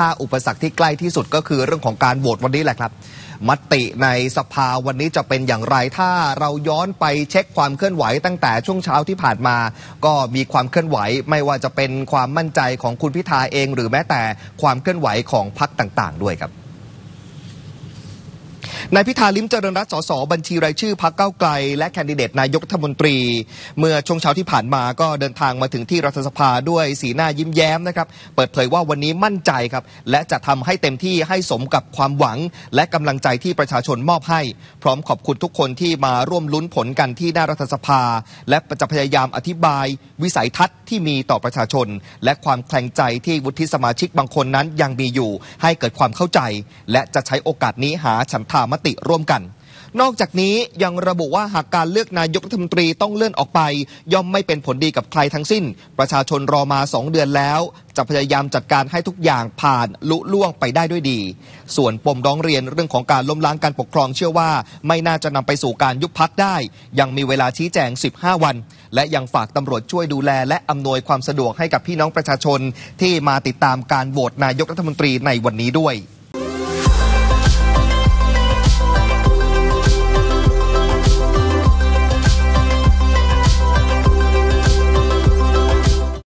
ถ้าอุปสรรคที่ใกล้ที่สุดก็คือเรื่องของการโหวตวันนี้แหละครับมติในสภาวันนี้จะเป็นอย่างไรถ้าเราย้อนไปเช็คความเคลื่อนไหวตั้งแต่ช่วงเช้าที่ผ่านมา ก็มีความเคลื่อนไหวไม่ว่าจะเป็นความมั่นใจของคุณพิธาเอง หรือแม้แต่ความเคลื่อนไหวของพรรคต่าง ๆ ด้วยครับนายพิธาลิมเจริญรัตน์สสบัญชีรายชื่อพักเก้าไกลและแคนดิเดตนายกรัฐมนตรี เมื่อช่วงเช้าที่ผ่านมาก็เดินทางมาถึงที่รัฐสภาด้วยสีหน้ายิ้มแย้มนะครับเปิดเผยว่าวันนี้มั่นใจครับและจะทำให้เต็มที่ให้สมกับความหวัง และกำลังใจที่ประชาชนมอบให้ พร้อมขอบคุณทุกคนที่มาร่วมลุ้นผลกันที่หน้ารัฐสภา และจะพยายามอธิบายวิสัยทัศน์ที่มีต่อประชาชน และความแข็งใจที่วุฒิสมาชิกบางคนนั้นยังมีอยู่ให้เกิดความเข้าใจและจะใช้โอกาสนี้หาฉันทามาติร่วมกัน นอกจากนี้ยังระบุว่าหากการเลือกนายกรัฐมนตรีต้องเลื่อนออกไป ย่อมไม่เป็นผลดีกับใครทั้งสิ้น ประชาชนรอมาสองเดือนแล้ว จะพยายามจัดการให้ทุกอย่างผ่านลุล่วงไปได้ด้วยดี ส่วนปมร้องเรียนเรื่องของการล้มล้างการปกครองเชื่อว่า ไม่น่าจะนำไปสู่การยุบพักได้ ยังมีเวลาชี้แจง 15 วัน และยังฝากตำรวจช่วยดูแลและอำนวยความสะดวกให้กับพี่น้องประชาชน ที่มาติดตามการโหวตนายกรัฐมนตรีในวันนี้ด้วย